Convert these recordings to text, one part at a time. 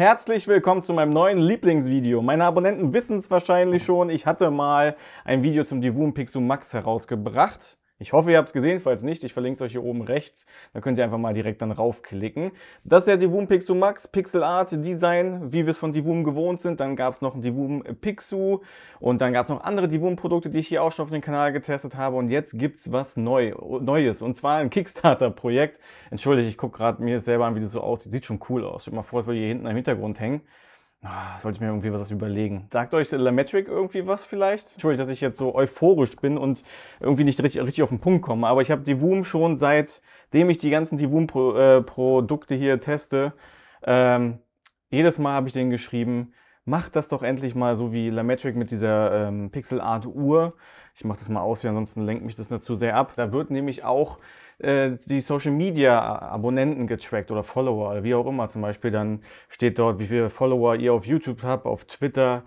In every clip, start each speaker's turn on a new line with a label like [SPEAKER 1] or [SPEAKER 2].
[SPEAKER 1] Herzlich willkommen zu meinem neuen Lieblingsvideo. Meine Abonnenten wissen es wahrscheinlich schon, ich hatte mal ein Video zum Divum Pixu Max herausgebracht. Ich hoffe, ihr habt es gesehen. Falls nicht, ich verlinke es euch hier oben rechts. Da könnt ihr einfach mal direkt dann raufklicken. Das ist ja Divum Pixu Max, Pixel Art, Design, wie wir es von Divoom gewohnt sind. Dann gab es noch ein Divum Pixu und dann gab es noch andere Divoom produkte die ich hier auch schon auf dem Kanal getestet habe. Und jetzt gibt es was Neu Neues und zwar ein Kickstarter-Projekt. Entschuldige, ich gucke gerade mir selber an, wie das so aussieht. Sieht schon cool aus. Schaut mal vor, als würde hier hinten am Hintergrund hängen. Ah, sollte ich mir irgendwie was überlegen. Sagt euch Lametric irgendwie was vielleicht? Entschuldigung, dass ich jetzt so euphorisch bin und irgendwie nicht richtig, richtig auf den Punkt komme. Aber ich habe Divum schon seitdem ich die ganzen Divum-Produkte -Pro äh, hier teste, ähm, jedes Mal habe ich den geschrieben, macht das doch endlich mal so wie Lamatric mit dieser ähm, Pixel Art Uhr. Ich mache das mal aus, hier, ansonsten lenkt mich das dazu sehr ab. Da wird nämlich auch äh, die Social Media Abonnenten getrackt oder Follower wie auch immer. Zum Beispiel dann steht dort, wie viele Follower ihr auf YouTube habt, auf Twitter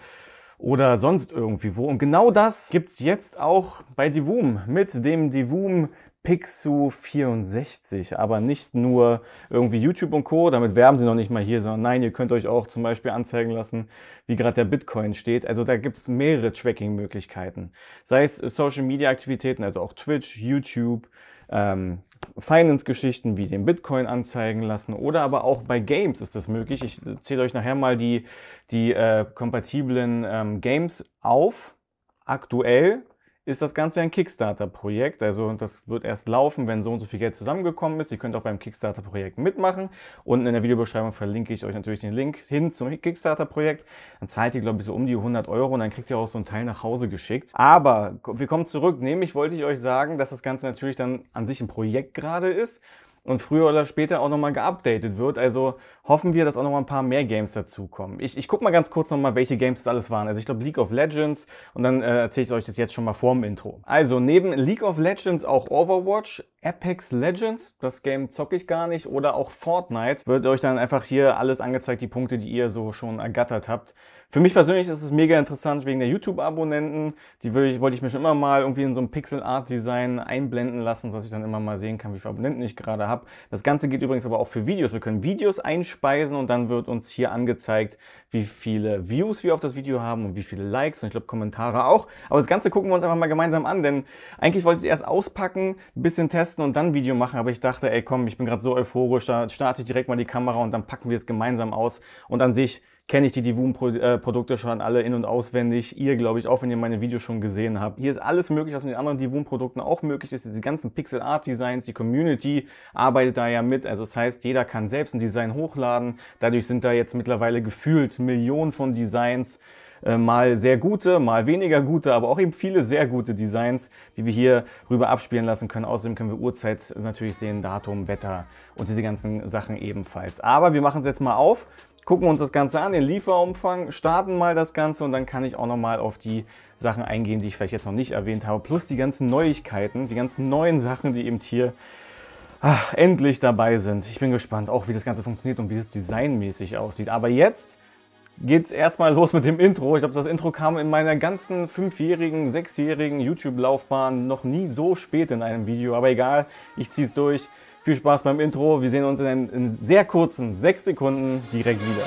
[SPEAKER 1] oder sonst irgendwie wo. Und genau das gibt es jetzt auch bei Divoom mit dem Divoom Pixu 64, aber nicht nur irgendwie YouTube und Co. Damit werben sie noch nicht mal hier, sondern nein, ihr könnt euch auch zum Beispiel anzeigen lassen, wie gerade der Bitcoin steht. Also da gibt es mehrere Tracking-Möglichkeiten. Sei es Social-Media-Aktivitäten, also auch Twitch, YouTube, ähm, Finance-Geschichten wie den Bitcoin anzeigen lassen oder aber auch bei Games ist das möglich. Ich zähle euch nachher mal die, die äh, kompatiblen ähm, Games auf aktuell ist das Ganze ein Kickstarter-Projekt. Also das wird erst laufen, wenn so und so viel Geld zusammengekommen ist. Ihr könnt auch beim Kickstarter-Projekt mitmachen. Unten in der Videobeschreibung verlinke ich euch natürlich den Link hin zum Kickstarter-Projekt. Dann zahlt ihr, glaube ich, so um die 100 Euro und dann kriegt ihr auch so einen Teil nach Hause geschickt. Aber wir kommen zurück. Nämlich wollte ich euch sagen, dass das Ganze natürlich dann an sich ein Projekt gerade ist und früher oder später auch nochmal geupdatet wird. Also hoffen wir, dass auch noch mal ein paar mehr Games dazukommen. Ich, ich gucke mal ganz kurz noch mal, welche Games das alles waren. Also ich glaube League of Legends und dann äh, erzähle ich euch das jetzt schon mal vorm Intro. Also neben League of Legends auch Overwatch, Apex Legends, das Game zocke ich gar nicht, oder auch Fortnite, wird euch dann einfach hier alles angezeigt, die Punkte, die ihr so schon ergattert habt. Für mich persönlich ist es mega interessant wegen der YouTube-Abonnenten. Die würde ich, wollte ich mir schon immer mal irgendwie in so einem Pixel-Art-Design einblenden lassen, sodass ich dann immer mal sehen kann, wie viele Abonnenten ich gerade habe. Das Ganze geht übrigens aber auch für Videos. Wir können Videos einstellen einspeisen und dann wird uns hier angezeigt, wie viele Views wir auf das Video haben und wie viele Likes und ich glaube Kommentare auch. Aber das Ganze gucken wir uns einfach mal gemeinsam an, denn eigentlich wollte ich es erst auspacken, ein bisschen testen und dann ein Video machen, aber ich dachte, ey komm, ich bin gerade so euphorisch, da starte ich direkt mal die Kamera und dann packen wir es gemeinsam aus und an sich kenne ich die divoom äh, produkte schon alle in- und auswendig. Ihr, glaube ich, auch wenn ihr meine Videos schon gesehen habt. Hier ist alles möglich, was mit den anderen divoom produkten auch möglich ist. Diese ganzen Pixel-Art-Designs, die Community arbeitet da ja mit. Also das heißt, jeder kann selbst ein Design hochladen. Dadurch sind da jetzt mittlerweile gefühlt Millionen von Designs äh, mal sehr gute, mal weniger gute, aber auch eben viele sehr gute Designs, die wir hier rüber abspielen lassen können. Außerdem können wir Uhrzeit natürlich sehen, Datum, Wetter und diese ganzen Sachen ebenfalls. Aber wir machen es jetzt mal auf gucken wir uns das Ganze an, den Lieferumfang, starten mal das Ganze und dann kann ich auch nochmal auf die Sachen eingehen, die ich vielleicht jetzt noch nicht erwähnt habe, plus die ganzen Neuigkeiten, die ganzen neuen Sachen, die eben hier ach, endlich dabei sind. Ich bin gespannt, auch wie das Ganze funktioniert und wie es designmäßig aussieht. Aber jetzt geht's erstmal los mit dem Intro. Ich glaube, das Intro kam in meiner ganzen fünfjährigen, sechsjährigen YouTube-Laufbahn noch nie so spät in einem Video. Aber egal, ich ziehe es durch. Viel Spaß beim Intro. Wir sehen uns in, in sehr kurzen sechs Sekunden direkt wieder.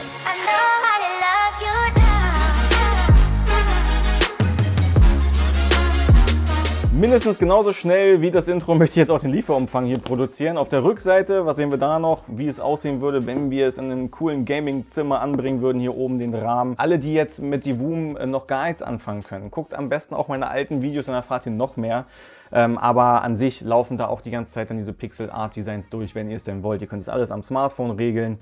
[SPEAKER 1] Mindestens genauso schnell wie das Intro möchte ich jetzt auch den Lieferumfang hier produzieren. Auf der Rückseite, was sehen wir da noch? Wie es aussehen würde, wenn wir es in einem coolen Gaming-Zimmer anbringen würden, hier oben den Rahmen. Alle, die jetzt mit die Woom äh, noch gar nichts anfangen können, guckt am besten auch meine alten Videos und erfahrt ihr noch mehr. Ähm, aber an sich laufen da auch die ganze Zeit dann diese Pixel Art Designs durch, wenn ihr es denn wollt. Ihr könnt es alles am Smartphone regeln.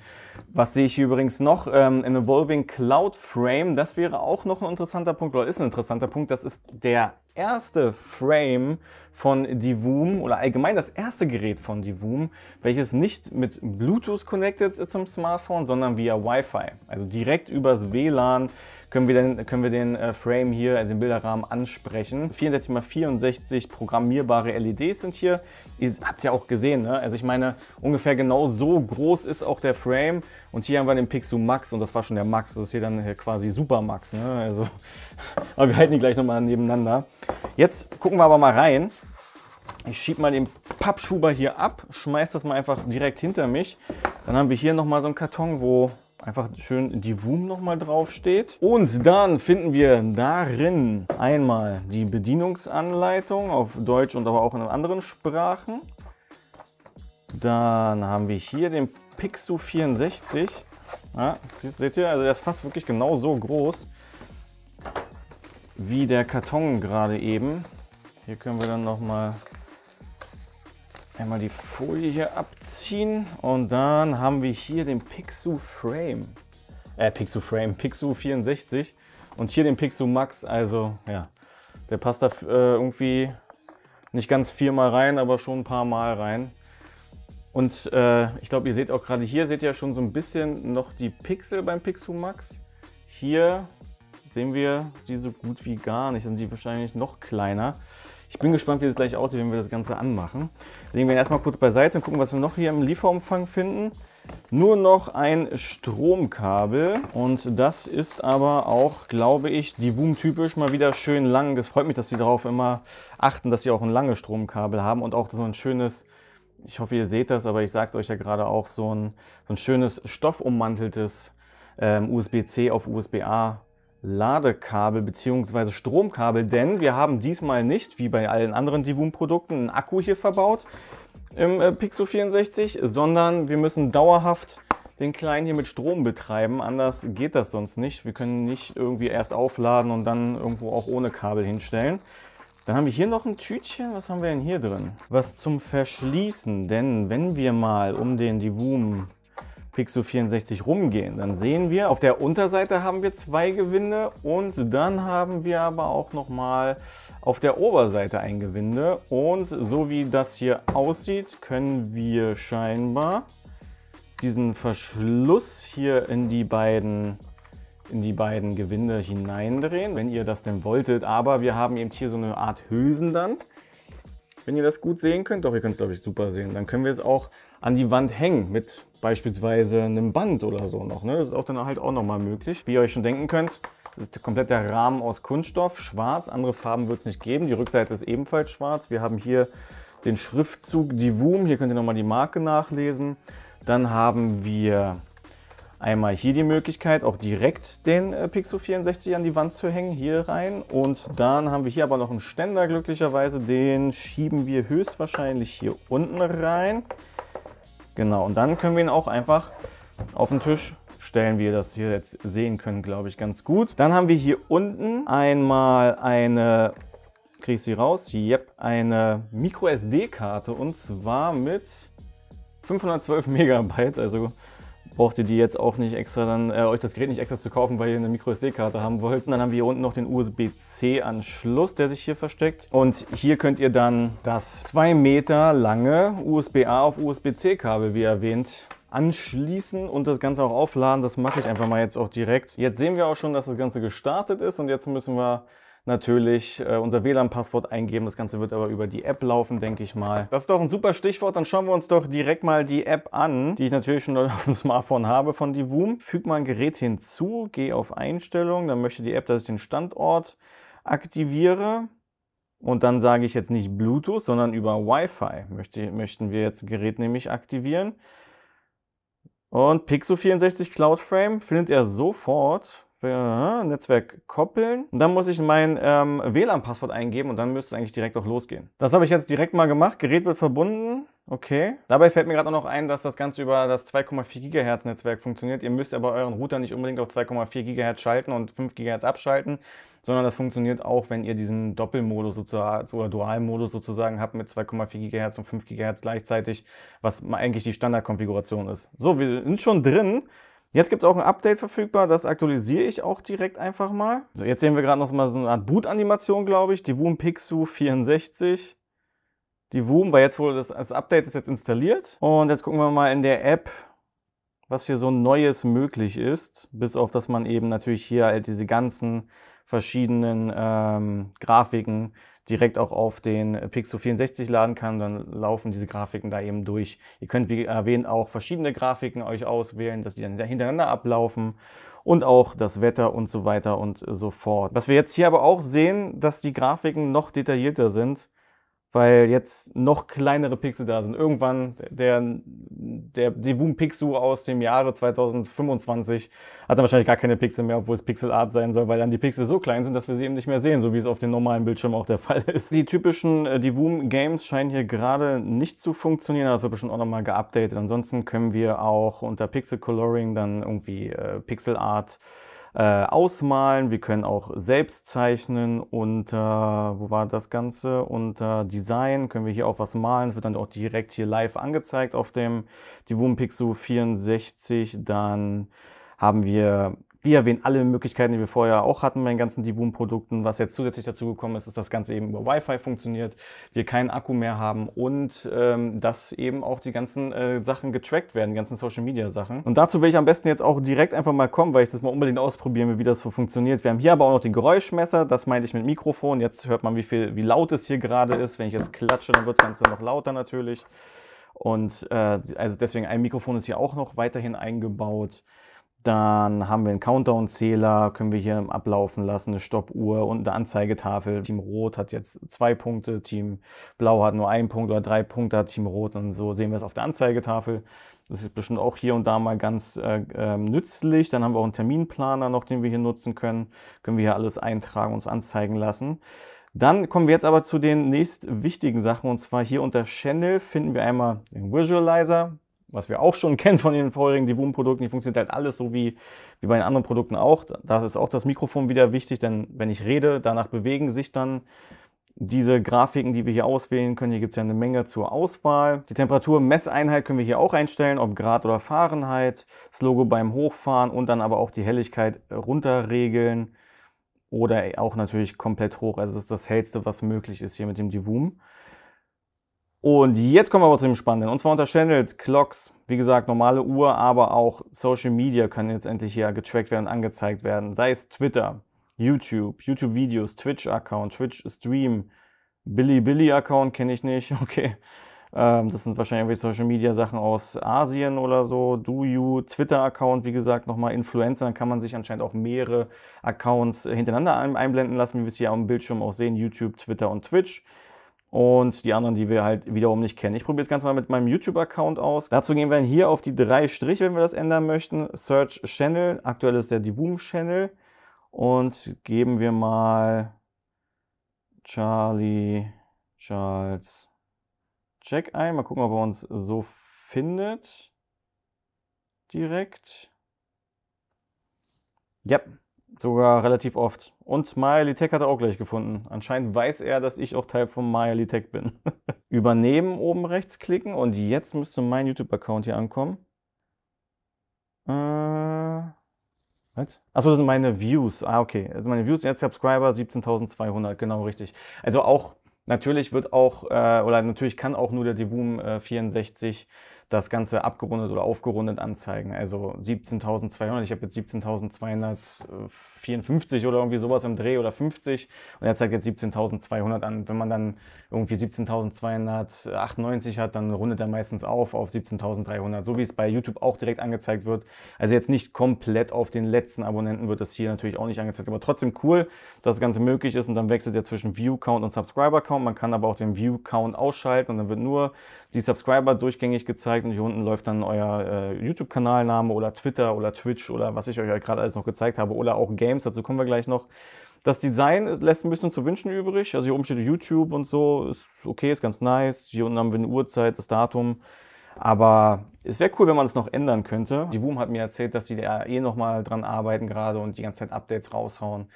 [SPEAKER 1] Was sehe ich hier übrigens noch? Ähm, Evolving Cloud Frame, das wäre auch noch ein interessanter Punkt, oder ist ein interessanter Punkt. Das ist der erste Frame von Divoom oder allgemein das erste Gerät von Divoom, welches nicht mit Bluetooth connected zum Smartphone, sondern via Wi-Fi, also direkt übers WLAN können wir, den, können wir den äh, Frame hier, also den Bilderrahmen ansprechen. 64 x 64 programmierbare LEDs sind hier. Ihr habt es ja auch gesehen, ne? also ich meine, ungefähr genau so groß ist auch der Frame. Und hier haben wir den Pixu Max und das war schon der Max, das ist hier dann äh, quasi Super Max. Ne? Also, aber wir halten die gleich nochmal nebeneinander. Jetzt gucken wir aber mal rein. Ich schiebe mal den Pappschuber hier ab, schmeiß das mal einfach direkt hinter mich. Dann haben wir hier nochmal so einen Karton, wo einfach schön die Woom nochmal draufsteht. Und dann finden wir darin einmal die Bedienungsanleitung auf Deutsch und aber auch in anderen Sprachen. Dann haben wir hier den Pixu 64. Ja, seht ihr, also der ist fast wirklich genau so groß wie der Karton gerade eben. Hier können wir dann nochmal Einmal die Folie hier abziehen und dann haben wir hier den Pixu Frame. Äh, Pixu Frame, Pixu 64 und hier den Pixu Max. Also ja, der passt da äh, irgendwie nicht ganz viermal rein, aber schon ein paar Mal rein. Und äh, ich glaube, ihr seht auch gerade hier, seht ihr ja schon so ein bisschen noch die Pixel beim Pixu Max. Hier sehen wir sie so gut wie gar nicht, dann sind sie wahrscheinlich noch kleiner. Ich bin gespannt, wie es gleich aussieht, wenn wir das Ganze anmachen. Legen wir ihn erstmal kurz beiseite und gucken, was wir noch hier im Lieferumfang finden. Nur noch ein Stromkabel und das ist aber auch, glaube ich, die Boom typisch mal wieder schön lang. Es freut mich, dass sie darauf immer achten, dass sie auch ein langes Stromkabel haben und auch so ein schönes, ich hoffe, ihr seht das, aber ich sage es euch ja gerade auch, so ein, so ein schönes stoffummanteltes ähm, USB-C auf USB-A Ladekabel bzw. Stromkabel, denn wir haben diesmal nicht, wie bei allen anderen Divum-Produkten, einen Akku hier verbaut im äh, Pixel 64, sondern wir müssen dauerhaft den Kleinen hier mit Strom betreiben, anders geht das sonst nicht. Wir können nicht irgendwie erst aufladen und dann irgendwo auch ohne Kabel hinstellen. Dann haben wir hier noch ein Tütchen. Was haben wir denn hier drin? Was zum Verschließen, denn wenn wir mal um den Divum Pixo 64 rumgehen, dann sehen wir, auf der Unterseite haben wir zwei Gewinde und dann haben wir aber auch nochmal auf der Oberseite ein Gewinde. Und so wie das hier aussieht, können wir scheinbar diesen Verschluss hier in die beiden in die beiden Gewinde hineindrehen, wenn ihr das denn wolltet. Aber wir haben eben hier so eine Art Hülsen dann, wenn ihr das gut sehen könnt, doch, ihr könnt es, glaube ich, super sehen. Dann können wir es auch an die Wand hängen mit beispielsweise einem Band oder so noch. Ne? Das ist auch dann halt auch nochmal möglich. Wie ihr euch schon denken könnt, ist komplett der Rahmen aus Kunststoff, schwarz. Andere Farben wird es nicht geben. Die Rückseite ist ebenfalls schwarz. Wir haben hier den Schriftzug Divum. Hier könnt ihr nochmal die Marke nachlesen. Dann haben wir Einmal hier die Möglichkeit, auch direkt den äh, Pixel 64 an die Wand zu hängen, hier rein. Und dann haben wir hier aber noch einen Ständer glücklicherweise, den schieben wir höchstwahrscheinlich hier unten rein. Genau, und dann können wir ihn auch einfach auf den Tisch stellen, wie ihr das hier jetzt sehen könnt, glaube ich, ganz gut. Dann haben wir hier unten einmal eine kriege ich sie raus. Yep, eine Micro SD-Karte und zwar mit 512 Megabyte, also braucht ihr die jetzt auch nicht extra dann, äh, euch das Gerät nicht extra zu kaufen, weil ihr eine MicroSD-Karte haben wollt. Und dann haben wir hier unten noch den USB-C-Anschluss, der sich hier versteckt. Und hier könnt ihr dann das 2 Meter lange USB-A auf USB-C-Kabel, wie erwähnt, anschließen und das Ganze auch aufladen. Das mache ich einfach mal jetzt auch direkt. Jetzt sehen wir auch schon, dass das Ganze gestartet ist und jetzt müssen wir natürlich äh, unser WLAN-Passwort eingeben. Das Ganze wird aber über die App laufen, denke ich mal. Das ist doch ein super Stichwort. Dann schauen wir uns doch direkt mal die App an, die ich natürlich schon auf dem Smartphone habe von Divoom. Füge mal ein Gerät hinzu, gehe auf Einstellungen. Dann möchte die App, dass ich den Standort aktiviere. Und dann sage ich jetzt nicht Bluetooth, sondern über Wi-Fi möchte, möchten wir jetzt Gerät nämlich aktivieren. Und Pixel 64 Cloud Frame findet er sofort. Äh, Netzwerk koppeln. Und dann muss ich mein ähm, WLAN-Passwort eingeben und dann müsste es eigentlich direkt auch losgehen. Das habe ich jetzt direkt mal gemacht. Gerät wird verbunden. Okay. Dabei fällt mir gerade auch noch ein, dass das Ganze über das 2,4 GHz Netzwerk funktioniert. Ihr müsst aber euren Router nicht unbedingt auf 2,4 GHz schalten und 5 GHz abschalten, sondern das funktioniert auch, wenn ihr diesen Doppelmodus sozusagen oder Dualmodus sozusagen habt mit 2,4 GHz und 5 GHz gleichzeitig, was eigentlich die Standardkonfiguration ist. So, wir sind schon drin. Jetzt gibt es auch ein Update verfügbar, das aktualisiere ich auch direkt einfach mal. So, jetzt sehen wir gerade noch mal so eine Art Boot-Animation, glaube ich, die Woom Pixu 64. Die Woom, weil jetzt wohl das, das Update ist jetzt installiert. Und jetzt gucken wir mal in der App, was hier so Neues möglich ist. Bis auf, dass man eben natürlich hier halt diese ganzen verschiedenen ähm, Grafiken direkt auch auf den Pixel 64 laden kann, dann laufen diese Grafiken da eben durch. Ihr könnt, wie erwähnt, auch verschiedene Grafiken euch auswählen, dass die dann hintereinander ablaufen und auch das Wetter und so weiter und so fort. Was wir jetzt hier aber auch sehen, dass die Grafiken noch detaillierter sind weil jetzt noch kleinere Pixel da sind. Irgendwann der, der die Devum Pixel aus dem Jahre 2025 hat dann wahrscheinlich gar keine Pixel mehr, obwohl es Pixel Art sein soll, weil dann die Pixel so klein sind, dass wir sie eben nicht mehr sehen, so wie es auf den normalen Bildschirmen auch der Fall ist. Die typischen äh, Devum Games scheinen hier gerade nicht zu funktionieren, das wird bestimmt auch nochmal geupdatet. Ansonsten können wir auch unter Pixel Coloring dann irgendwie äh, Pixel Art äh, ausmalen, wir können auch selbst zeichnen und äh, wo war das Ganze? Unter äh, Design können wir hier auch was malen. Es wird dann auch direkt hier live angezeigt auf dem Divum Pixel 64. Dann haben wir wir erwähnen alle Möglichkeiten, die wir vorher auch hatten bei den ganzen Divum-Produkten. Was jetzt zusätzlich dazu gekommen ist, ist, dass das Ganze eben über Wi-Fi funktioniert, wir keinen Akku mehr haben und ähm, dass eben auch die ganzen äh, Sachen getrackt werden, die ganzen Social-Media-Sachen. Und dazu will ich am besten jetzt auch direkt einfach mal kommen, weil ich das mal unbedingt ausprobieren will, wie das so funktioniert. Wir haben hier aber auch noch den Geräuschmesser, das meinte ich mit Mikrofon. Jetzt hört man, wie, viel, wie laut es hier gerade ist. Wenn ich jetzt klatsche, dann wird das Ganze noch lauter natürlich. Und äh, also deswegen ein Mikrofon ist hier auch noch weiterhin eingebaut. Dann haben wir einen Countdown-Zähler, können wir hier ablaufen lassen, eine Stoppuhr und eine Anzeigetafel. Team Rot hat jetzt zwei Punkte, Team Blau hat nur einen Punkt oder drei Punkte hat Team Rot und so sehen wir es auf der Anzeigetafel. Das ist bestimmt auch hier und da mal ganz äh, ähm, nützlich. Dann haben wir auch einen Terminplaner noch, den wir hier nutzen können. Können wir hier alles eintragen, uns anzeigen lassen. Dann kommen wir jetzt aber zu den nächst wichtigen Sachen und zwar hier unter Channel finden wir einmal den Visualizer, was wir auch schon kennen von den vorherigen Divum-Produkten, die funktioniert halt alles so wie, wie bei den anderen Produkten auch. Da ist auch das Mikrofon wieder wichtig, denn wenn ich rede, danach bewegen sich dann diese Grafiken, die wir hier auswählen können. Hier gibt es ja eine Menge zur Auswahl. Die Temperatur-Messeinheit können wir hier auch einstellen, ob Grad oder Fahrenheit. Das Logo beim Hochfahren und dann aber auch die Helligkeit runterregeln oder auch natürlich komplett hoch. Also das ist das hellste, was möglich ist hier mit dem Divum. Und jetzt kommen wir aber zu dem Spannenden. Und zwar unter Channels, Clocks, wie gesagt, normale Uhr, aber auch Social Media können jetzt endlich hier getrackt werden, angezeigt werden. Sei es Twitter, YouTube, YouTube-Videos, Twitch-Account, Twitch-Stream, Billy-Billy-Account kenne ich nicht, okay. Ähm, das sind wahrscheinlich irgendwelche Social Media Sachen aus Asien oder so. Do You, Twitter-Account, wie gesagt, nochmal Influencer. Dann kann man sich anscheinend auch mehrere Accounts hintereinander einblenden lassen, wie wir es hier am Bildschirm auch sehen. YouTube, Twitter und Twitch und die anderen, die wir halt wiederum nicht kennen. Ich probiere das Ganze mal mit meinem YouTube-Account aus. Dazu gehen wir hier auf die drei Striche, wenn wir das ändern möchten. Search Channel, aktuell ist der Divoom Channel und geben wir mal Charlie Charles Jack ein. Mal gucken, ob er uns so findet. Direkt. Ja, yep. Sogar relativ oft. Und Maya Tech hat er auch gleich gefunden. Anscheinend weiß er, dass ich auch Teil von Maya Tech bin. Übernehmen oben rechts klicken und jetzt müsste mein YouTube-Account hier ankommen. Äh, was? Achso, das sind meine Views. Ah, okay. Also meine Views, jetzt Subscriber 17.200, genau richtig. Also auch, natürlich wird auch, äh, oder natürlich kann auch nur der Devum äh, 64 das Ganze abgerundet oder aufgerundet anzeigen. Also 17.200, ich habe jetzt 17.254 oder irgendwie sowas im Dreh oder 50 und er zeigt jetzt 17.200 an. Wenn man dann irgendwie 17.298 hat, dann rundet er meistens auf auf 17.300, so wie es bei YouTube auch direkt angezeigt wird. Also jetzt nicht komplett auf den letzten Abonnenten wird das hier natürlich auch nicht angezeigt, aber trotzdem cool, dass das Ganze möglich ist und dann wechselt er zwischen View Count und Subscriber Count. Man kann aber auch den View Count ausschalten und dann wird nur die Subscriber durchgängig gezeigt und hier unten läuft dann euer äh, YouTube-Kanalname oder Twitter oder Twitch oder was ich euch gerade alles noch gezeigt habe oder auch Games, dazu kommen wir gleich noch. Das Design lässt ein bisschen zu wünschen übrig. Also hier oben steht YouTube und so, ist okay, ist ganz nice. Hier unten haben wir eine Uhrzeit, das Datum. Aber es wäre cool, wenn man es noch ändern könnte. Die WUM hat mir erzählt, dass die da eh nochmal dran arbeiten gerade und die ganze Zeit Updates raushauen.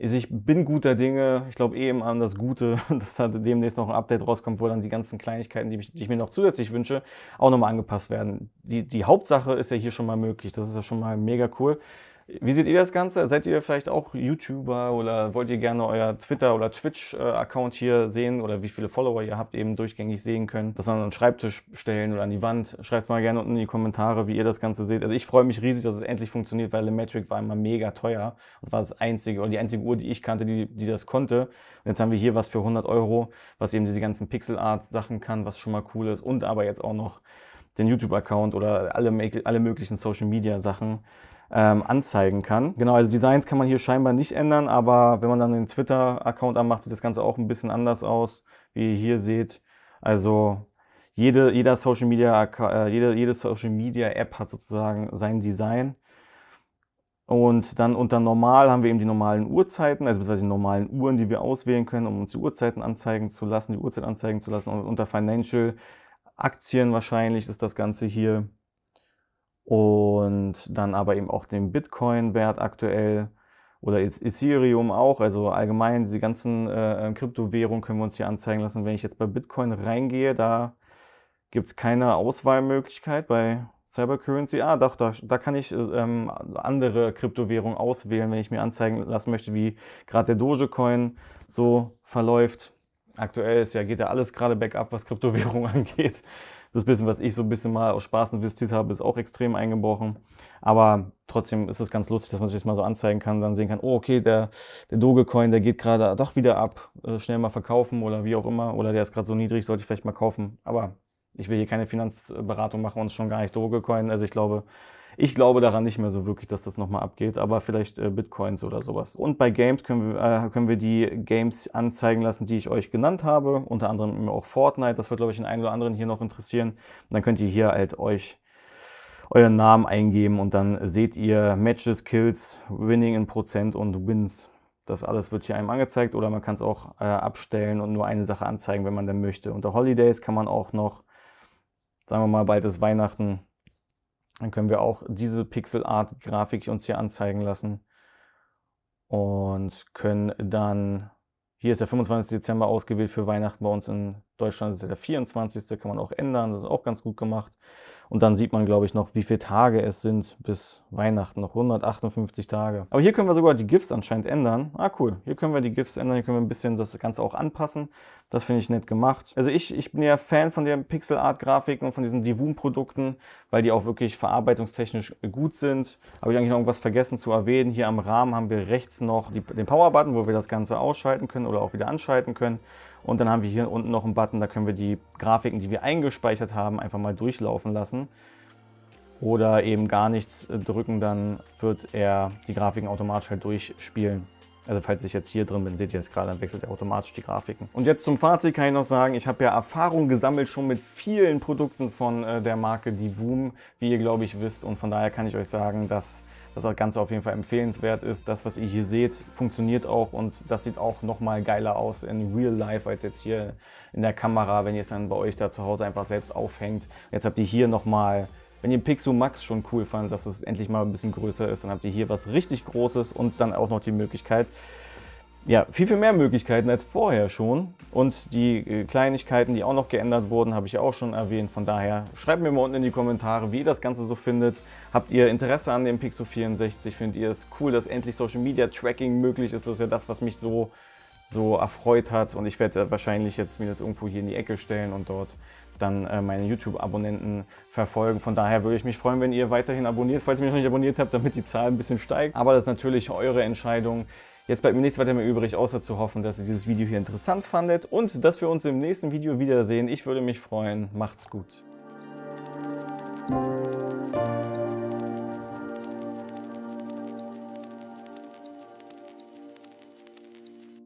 [SPEAKER 1] Also ich bin guter Dinge. Ich glaube eben eh an das Gute, dass da demnächst noch ein Update rauskommt, wo dann die ganzen Kleinigkeiten, die, mich, die ich mir noch zusätzlich wünsche, auch nochmal angepasst werden. Die, die Hauptsache ist ja hier schon mal möglich. Das ist ja schon mal mega cool. Wie seht ihr das Ganze? Seid ihr vielleicht auch YouTuber oder wollt ihr gerne euer Twitter- oder Twitch-Account hier sehen oder wie viele Follower ihr habt, eben durchgängig sehen können? Das an einen Schreibtisch stellen oder an die Wand. Schreibt mal gerne unten in die Kommentare, wie ihr das Ganze seht. Also ich freue mich riesig, dass es endlich funktioniert, weil Lematric war immer mega teuer. Das war das einzige oder die einzige Uhr, die ich kannte, die, die das konnte. Und jetzt haben wir hier was für 100 Euro, was eben diese ganzen Pixel-Art-Sachen kann, was schon mal cool ist und aber jetzt auch noch den YouTube-Account oder alle, alle möglichen Social-Media-Sachen ähm, anzeigen kann. Genau, also Designs kann man hier scheinbar nicht ändern, aber wenn man dann den Twitter-Account anmacht, sieht das Ganze auch ein bisschen anders aus, wie ihr hier seht. Also jede, jeder Social Media, äh, jede, jede Social Media App hat sozusagen sein Design. Und dann unter normal haben wir eben die normalen Uhrzeiten, also beziehungsweise die normalen Uhren, die wir auswählen können, um uns die Uhrzeiten anzeigen zu lassen, die Uhrzeit anzeigen zu lassen. Und unter Financial Aktien wahrscheinlich ist das Ganze hier und dann aber eben auch den Bitcoin-Wert aktuell oder Ethereum auch. Also allgemein diese ganzen äh, äh, Kryptowährungen können wir uns hier anzeigen lassen. Wenn ich jetzt bei Bitcoin reingehe, da gibt es keine Auswahlmöglichkeit bei Cybercurrency. Ah, doch, da, da kann ich ähm, andere Kryptowährungen auswählen, wenn ich mir anzeigen lassen möchte, wie gerade der Dogecoin so verläuft. Aktuell ist ja, geht ja alles gerade back up, was Kryptowährungen angeht das bisschen, was ich so ein bisschen mal aus Spaß investiert habe, ist auch extrem eingebrochen. Aber trotzdem ist es ganz lustig, dass man sich das mal so anzeigen kann, dann sehen kann, oh, okay, der, der Dogecoin, der geht gerade doch wieder ab, äh, schnell mal verkaufen oder wie auch immer, oder der ist gerade so niedrig, sollte ich vielleicht mal kaufen. Aber ich will hier keine Finanzberatung machen und schon gar nicht Dogecoin. Also ich glaube, ich glaube daran nicht mehr so wirklich, dass das nochmal abgeht, aber vielleicht äh, Bitcoins oder sowas. Und bei Games können wir, äh, können wir die Games anzeigen lassen, die ich euch genannt habe, unter anderem auch Fortnite. Das wird, glaube ich, den einen oder anderen hier noch interessieren. Und dann könnt ihr hier halt euch euren Namen eingeben und dann seht ihr Matches, Kills, Winning in Prozent und Wins. Das alles wird hier einem angezeigt oder man kann es auch äh, abstellen und nur eine Sache anzeigen, wenn man denn möchte. Unter Holidays kann man auch noch, sagen wir mal, bald ist Weihnachten, dann können wir auch diese Pixelart-Grafik uns hier anzeigen lassen und können dann, hier ist der 25. Dezember ausgewählt für Weihnachten bei uns in Deutschland ist ja der 24. Kann man auch ändern. Das ist auch ganz gut gemacht. Und dann sieht man, glaube ich, noch, wie viele Tage es sind bis Weihnachten. Noch 158 Tage. Aber hier können wir sogar die GIFs anscheinend ändern. Ah, cool. Hier können wir die GIFs ändern. Hier können wir ein bisschen das Ganze auch anpassen. Das finde ich nett gemacht. Also ich, ich bin ja Fan von der Pixel Art Grafiken und von diesen Divoom produkten weil die auch wirklich verarbeitungstechnisch gut sind. Habe ich eigentlich noch irgendwas vergessen zu erwähnen? Hier am Rahmen haben wir rechts noch die, den Power-Button, wo wir das Ganze ausschalten können oder auch wieder anschalten können. Und dann haben wir hier unten noch einen Button, da können wir die Grafiken, die wir eingespeichert haben, einfach mal durchlaufen lassen. Oder eben gar nichts drücken, dann wird er die Grafiken automatisch halt durchspielen. Also falls ich jetzt hier drin bin, seht ihr jetzt gerade, dann wechselt er automatisch die Grafiken. Und jetzt zum Fazit kann ich noch sagen, ich habe ja Erfahrung gesammelt schon mit vielen Produkten von äh, der Marke Divoom, wie ihr glaube ich wisst. Und von daher kann ich euch sagen, dass das Ganze auf jeden Fall empfehlenswert ist. Das, was ihr hier seht, funktioniert auch und das sieht auch nochmal geiler aus in Real Life als jetzt hier in der Kamera, wenn ihr es dann bei euch da zu Hause einfach selbst aufhängt. Jetzt habt ihr hier nochmal wenn ihr Pixo Max schon cool fandet, dass es endlich mal ein bisschen größer ist, dann habt ihr hier was richtig Großes und dann auch noch die Möglichkeit, ja, viel, viel mehr Möglichkeiten als vorher schon. Und die äh, Kleinigkeiten, die auch noch geändert wurden, habe ich ja auch schon erwähnt. Von daher schreibt mir mal unten in die Kommentare, wie ihr das Ganze so findet. Habt ihr Interesse an dem Pixel 64? Findet ihr es cool, dass endlich Social Media Tracking möglich ist? Das ist ja das, was mich so, so erfreut hat. Und ich werde wahrscheinlich jetzt mir das irgendwo hier in die Ecke stellen und dort dann äh, meine YouTube-Abonnenten verfolgen. Von daher würde ich mich freuen, wenn ihr weiterhin abonniert, falls ihr mich noch nicht abonniert habt, damit die Zahl ein bisschen steigt. Aber das ist natürlich eure Entscheidung. Jetzt bleibt mir nichts weiter mehr übrig, außer zu hoffen, dass ihr dieses Video hier interessant fandet und dass wir uns im nächsten Video wiedersehen. Ich würde mich freuen. Macht's gut.